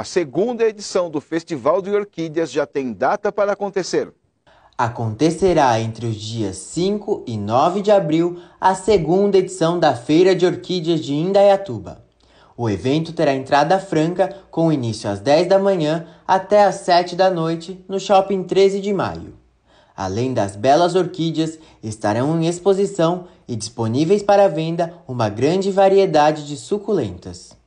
A segunda edição do Festival de Orquídeas já tem data para acontecer. Acontecerá entre os dias 5 e 9 de abril a segunda edição da Feira de Orquídeas de Indaiatuba. O evento terá entrada franca com início às 10 da manhã até às 7 da noite no Shopping 13 de Maio. Além das belas orquídeas, estarão em exposição e disponíveis para venda uma grande variedade de suculentas.